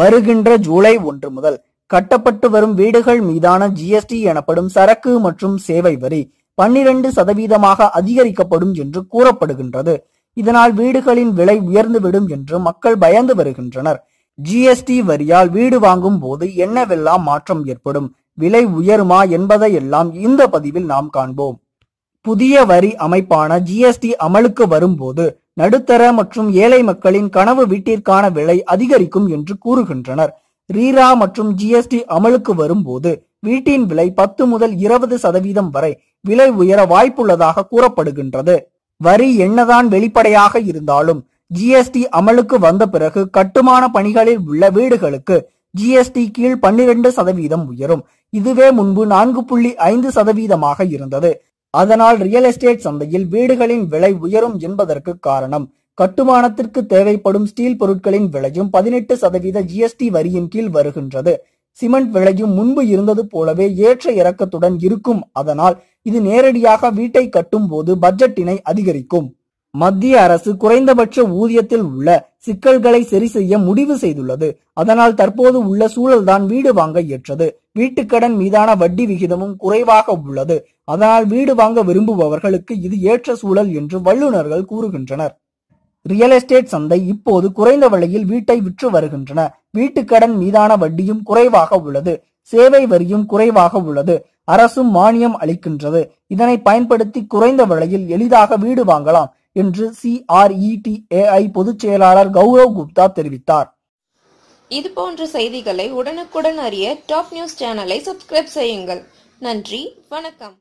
வருகின்ற ஜூலை ஒன்று முதல் கட்டப்பட்டு வரும் வீடுகள் மீதான ஜிஎஸ்டி எனப்படும் சரக்கு மற்றும் சேவை வரி பன்னிரண்டு சதவீதமாக அதிகரிக்கப்படும் என்று கூறப்படுகின்றது இதனால் வீடுகளின் விலை உயர்ந்துவிடும் என்று மக்கள் பயந்து வருகின்றனர் ஜிஎஸ்டி வரியால் வீடு வாங்கும் போது என்னவெல்லாம் மாற்றம் ஏற்படும் விலை உயருமா என்பதை எல்லாம் இந்த பதிவில் நாம் காண்போம் புதிய வரி அமைப்பான ஜிஎஸ்டி அமலுக்கு வரும்போது நடுத்தர மற்றும் ஏழை மக்களின் கனவு வீட்டிற்கான விலை அதிகரிக்கும் என்று கூறுகின்றனர் ரீரா மற்றும் ஜிஎஸ்டி அமலுக்கு வரும்போது வீட்டின் விலை பத்து முதல் இருபது சதவீதம் வரை விலை உயர வாய்ப்புள்ளதாக கூறப்படுகின்றது வரி என்னதான் வெளிப்படையாக இருந்தாலும் ஜிஎஸ்டி அமலுக்கு வந்த பிறகு கட்டுமான பணிகளில் உள்ள வீடுகளுக்கு ஜிஎஸ்டி கீழ் பன்னிரண்டு சதவீதம் உயரும் இதுவே முன்பு நான்கு புள்ளி ஐந்து சதவீதமாக இருந்தது அதனால் ரியல் எஸ்டேட் சந்தையில் வீடுகளின் விலை உயரும் என்பதற்கு காரணம் கட்டுமானத்திற்கு தேவைப்படும் ஸ்டீல் பொருட்களின் விலையும் பதினெட்டு சதவீத ஜிஎஸ்டி வரியின் கீழ் வருகின்றது சிமெண்ட் விலையும் முன்பு இருந்தது போலவே ஏற்ற இறக்கத்துடன் இருக்கும் அதனால் இது நேரடியாக வீட்டை கட்டும் போது பட்ஜெட்டினை அதிகரிக்கும் மத்திய அரசு குறைந்தபட்ச ஊதியத்தில் உள்ள சிக்கல்களை சரி செய்ய முடிவு செய்துள்ளது அதனால் தற்போது உள்ள சூழல்தான் வீடு வாங்க ஏற்றது வீட்டுக்கடன் மீதான வட்டி விகிதமும் குறைவாக உள்ளது அதனால் வீடு வாங்க விரும்புபவர்களுக்கு இது ஏற்ற சூழல் என்று வல்லுநர்கள் கூறுகின்றனர் ரியல் எஸ்டேட் சந்தை இப்போது குறைந்த விலையில் வீட்டை விற்று வருகின்றன வீட்டுக்கடன் மீதான வட்டியும் குறைவாக உள்ளது சேவை வரியும் குறைவாக உள்ளது அரசும் மானியம் அளிக்கின்றது இதனை பயன்படுத்தி குறைந்த விலையில் எளிதாக வீடு வாங்கலாம் என்று சிஆர்இடிஏஐ e பொதுச் செயலாளர் கௌரவ் குப்தா தெரிவித்தார் இதுபோன்ற செய்திகளை உடனுக்குடன் அறிய டாப் நியூஸ் சேனலை சப்ஸ்கிரைப் செய்யுங்கள் நன்றி வணக்கம்